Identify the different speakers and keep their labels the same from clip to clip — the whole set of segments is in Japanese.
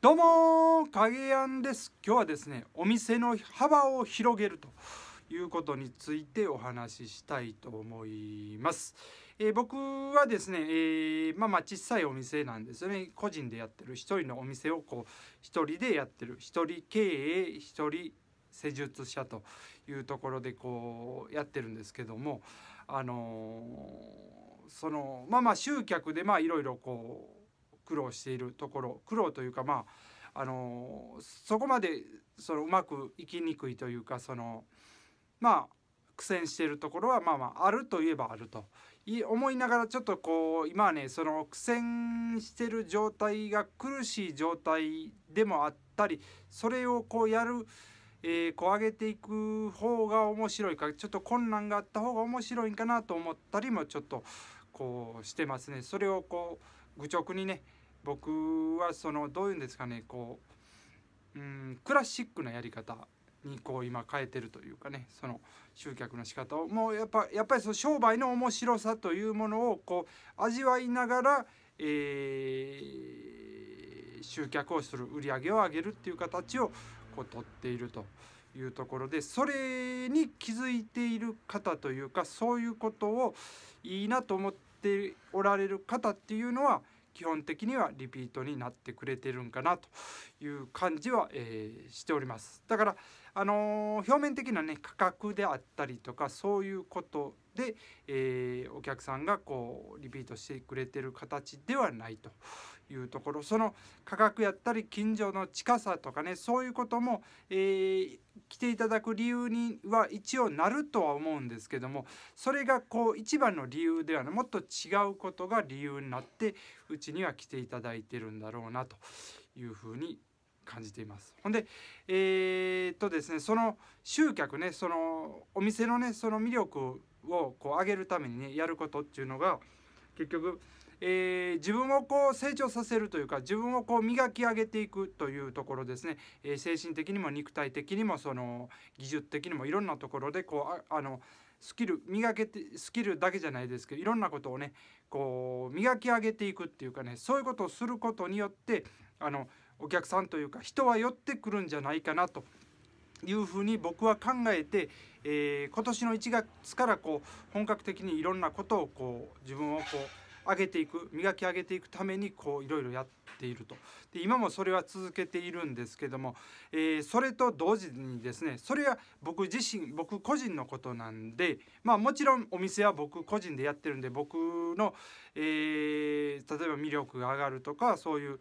Speaker 1: どうも影やんです今日はですねお店の幅を広げるということについてお話ししたいと思います。えー、僕はですね、えー、まあまあ小さいお店なんですよね個人でやってる一人のお店をこう一人でやってる一人経営一人施術者というところでこうやってるんですけどもあのー、そのまあまあ集客でまあいろいろこう苦労しているところ苦労というかまああのそこまでそのうまくいきにくいというかそのまあ苦戦しているところはまあまああるといえばあると思いながらちょっとこう今はねその苦戦してる状態が苦しい状態でもあったりそれをこうやる、えー、こう上げていく方が面白いかちょっと困難があった方が面白いんかなと思ったりもちょっとこうしてますね。それをこう愚直にね僕はそのどういうんですかねこううんクラシックなやり方にこう今変えてるというかねその集客の仕方をもうやっぱやっぱりその商売の面白さというものをこう味わいながら、えー、集客をする売り上げを上げるっていう形をこう取っているというところでそれに気づいている方というかそういうことをいいなと思ってっておられる方っていうのは基本的にはリピートになってくれてるんかなという感じは、えー、しております。だからあの表面的な、ね、価格であったりとかそういうことで、えー、お客さんがこうリピートしてくれてる形ではないというところその価格やったり近所の近さとかねそういうことも、えー、来ていただく理由には一応なるとは思うんですけどもそれがこう一番の理由ではなもっと違うことが理由になってうちには来ていただいてるんだろうなというふうに感じています。ほんで、えー、っとですね、その集客ね、そのお店のね、その魅力をこう上げるためにね、やることっていうのが、結局、えー、自分をこう成長させるというか自分をこう磨き上げていくというところですね、えー、精神的にも肉体的にもその技術的にもいろんなところでこうあのスキル磨けてスキルだけじゃないですけどいろんなことをねこう磨き上げていくっていうかねそういうことをすることによってあのお客さんというか人は寄ってくるんじゃないかなというふうに僕は考えて、えー、今年の1月からこう本格的にいろんなことをこう自分をこう上げていく磨き上げていくためにこういろいろやっているとで今もそれは続けているんですけども、えー、それと同時にですねそれは僕自身僕個人のことなんでまあもちろんお店は僕個人でやってるんで僕の、えー、例えば魅力が上がるとかそういう。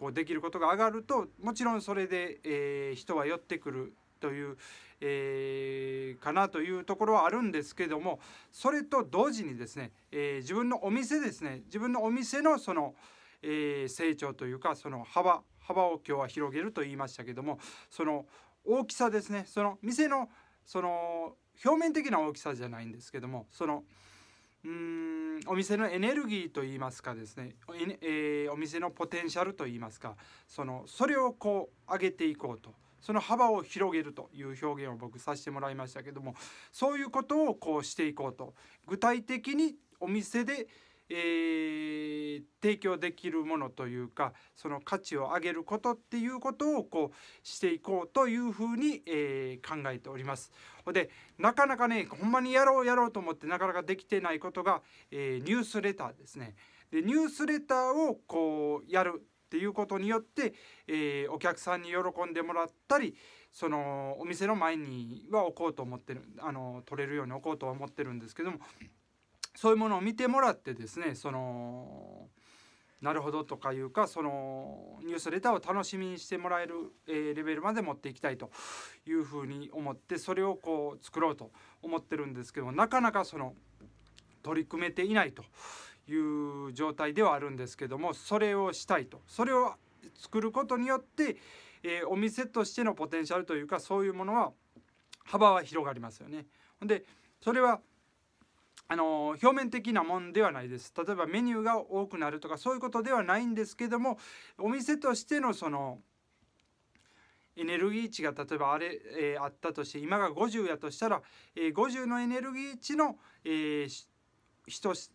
Speaker 1: こうできることが上がるともちろんそれで、えー、人は寄ってくるという、えー、かなというところはあるんですけどもそれと同時にですね、えー、自分のお店ですね自分のお店のその、えー、成長というかその幅幅を今日は広げると言いましたけどもその大きさですねその店のその表面的な大きさじゃないんですけどもその。うんお店のエネルギーといいますかですね、えー、お店のポテンシャルといいますかそのそれをこう上げていこうとその幅を広げるという表現を僕させてもらいましたけどもそういうことをこうしていこうと具体的にお店でえー、提供できるものというかその価値を上げることっていうことをこうしていこうというふうに、えー、考えております。でなかなかねほんまにやろうやろうと思ってなかなかできてないことが、えー、ニュースレターですね。でニュースレターをこうやるっていうことによって、えー、お客さんに喜んでもらったりそのお店の前には置こうと思ってるあの取れるように置こうとは思ってるんですけども。そういうものを見てもらってですねそのなるほどとかいうかそのニュースレターを楽しみにしてもらえる、えー、レベルまで持っていきたいというふうに思ってそれをこう作ろうと思ってるんですけどもなかなかその取り組めていないという状態ではあるんですけどもそれをしたいとそれを作ることによって、えー、お店としてのポテンシャルというかそういうものは幅は広がりますよね。でそれはあの表面的なもんではないです例えばメニューが多くなるとかそういうことではないんですけどもお店としてのそのエネルギー値が例えばあれ、えー、あったとして今が50やとしたら、えー、50のエネルギー値の、えー、人し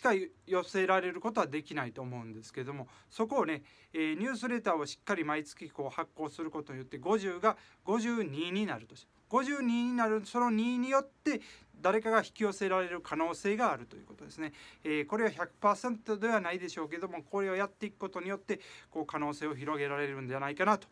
Speaker 1: か寄せられることはできないと思うんですけどもそこをね、えー、ニュースレターをしっかり毎月こう発行することによって50が52になるとして52になるその2によって誰かが引き寄せられる可能性があるということですね。えー、これは100%ではないでしょうけどもこれをやっていくことによってこう可能性を広げられるんじゃないかなと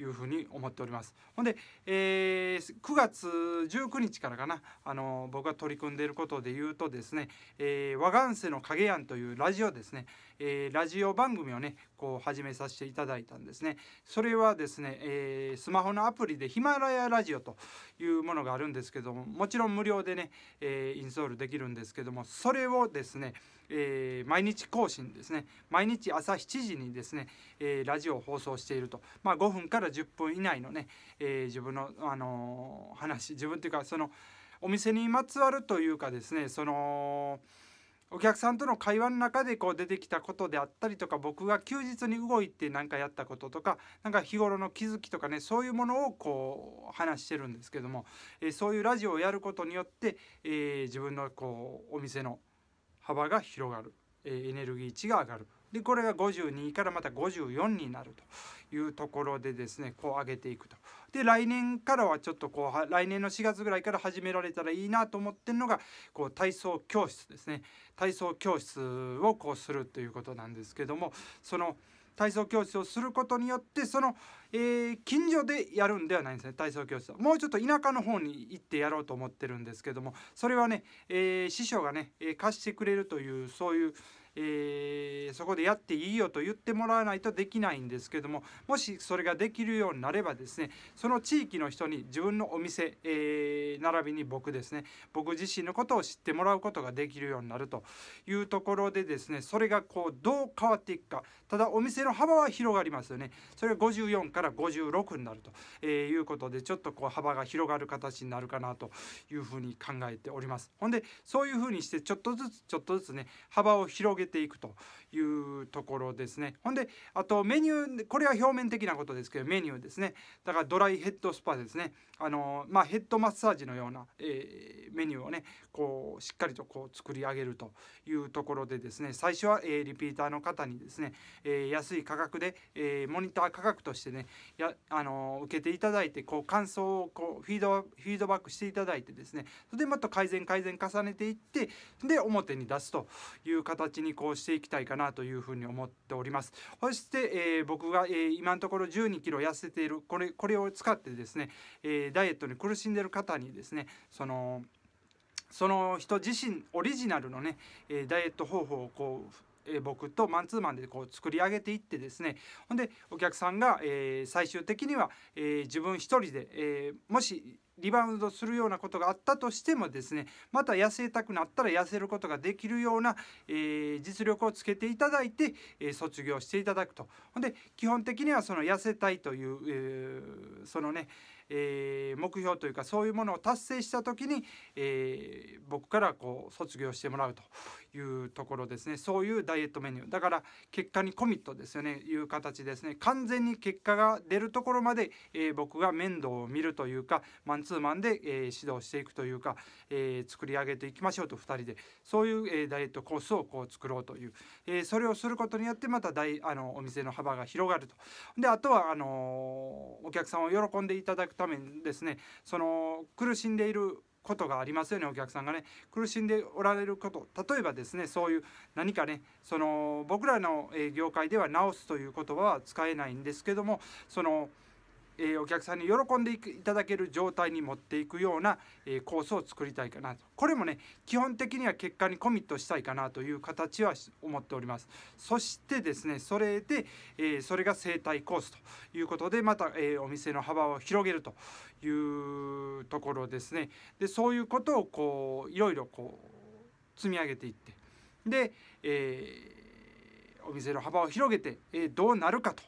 Speaker 1: いうふうに思っております。ほんで、えー、9月19日からかなあの僕が取り組んでいることで言うとですね「えー、和願瀬の影庵」というラジオですね、えー、ラジオ番組をねこう始めさせていただいたんですね。それはですね、えー、スマホのアプリでヒマラヤラジオというものがあるんですけどももちろん無料でねね、えー、インストールできるんですけどもそれをですね、えー、毎日更新ですね毎日朝7時にですね、えー、ラジオを放送していると、まあ、5分から10分以内のね、え自分の、あの話自分というかそのお店にまつわるというかですねそのお客さんとの会話の中でこう出てきたことであったりとか僕が休日に動いて何かやったこととかなんか日頃の気づきとかねそういうものをこう話してるんですけども、えー、そういうラジオをやることによって、えー、自分のこうお店の幅が広がる、えー、エネルギー値が上がるでこれが52からまた54になるというところでですねこう上げていくと。で来年からはちょっとこう来年の4月ぐらいから始められたらいいなと思ってるのがこう体操教室ですね体操教室をこうするということなんですけどもその体操教室をすることによってその、えー、近所でやるんではないんですね体操教室はもうちょっと田舎の方に行ってやろうと思ってるんですけどもそれはね、えー、師匠がね、えー、貸してくれるというそういうえー、そこでやっていいよと言ってもらわないとできないんですけどももしそれができるようになればですねその地域の人に自分のお店、えー、並びに僕ですね僕自身のことを知ってもらうことができるようになるというところでですねそれがこうどう変わっていくかただお店の幅は広がりますよねそれが54から56になると、えー、いうことでちょっとこう幅が広がる形になるかなというふうに考えております。ほんでそういうふうにしてちょっとずつちょっとずつね幅を広げげていくというところですねほんであとメニューこれは表面的なことですけどメニューですねだからドライヘッドスパですねあのまあヘッドマッサージのような、えーメニューをねこうしっかりとこう作り上げるというところでですね最初は、えー、リピーターの方にですね、えー、安い価格で、えー、モニター価格としてねや、あの受けていただいてこう感想をこうフィードフィードバックしていただいてですねそれでまた改善改善重ねていってで表に出すという形にこうしていきたいかなというふうに思っております。そして、えー、僕が、えー、今のところ1 2キロ痩せているこれこれを使ってですね、えー、ダイエットに苦しんでる方にですねそのその人自身オリジナルのね、えダイエット方法をこうえ僕とマンツーマンでこう作り上げていってですねほんでお客さんが、え最終的には、え自分一人で、えもしリバウンドするようなことがあったとしてもですねまた痩せたくなったら痩せることができるような、え実力をつけていただいて、え卒業していただくとほんで基本的にはその痩せたいという、そのね、えー、目標というかそういうものを達成した時に、えー、僕からこう卒業してもらうというところですねそういうダイエットメニューだから結果にコミットですよねいう形ですね完全に結果が出るところまで、えー、僕が面倒を見るというかマンツーマンで、えー、指導していくというか、えー、作り上げていきましょうと2人でそういう、えー、ダイエットコースをこう作ろうという、えー、それをすることによってまた大あのお店の幅が広がるとであとはあのお客さんを喜んでいただくくためにですねその苦しんでいることがありますよねお客さんがね苦しんでおられること例えばですねそういう何かねその僕らの業界では直すという言葉は使えないんですけどもそのえお客さんに喜んでいただける状態に持っていくような、えコースを作りたいかなとこれもね基本的には結果にコミットしたいかなという形は思っておりますそしてですねそれで、えそれが生態コースということでまた、えお店の幅を広げるというところですねでそういうことをこういろいろこう積み上げていってで、えーお店の幅を広げて、えどうなるかと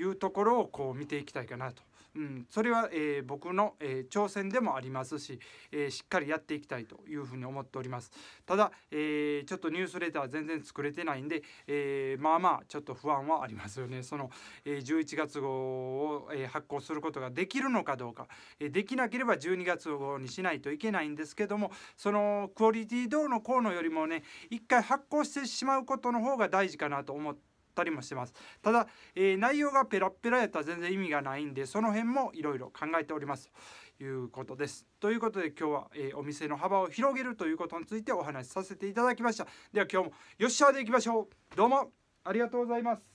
Speaker 1: いうところをこう見ていきたいかなとうん、それは、えー、僕の、えー、挑戦でもありますし、えー、しっかりやっていきたいというふうに思っておりますただ、えー、ちょっとニュースレター全然作れてないんで、えー、まあまあちょっと不安はありますよねその、えー、11月号を、えー、発行することができるのかどうか、えー、できなければ12月号にしないといけないんですけどもそのクオリティどうのこうのよりもね一回発行してしまうことの方が大事かなと思ってたりもしてますただ、えー、内容がペラペラやったら全然意味がないんでその辺もいろいろ考えておりますということですということで今日は、えー、お店の幅を広げるということについてお話しさせていただきましたでは今日もよっしゃーでいきましょうどうもありがとうございます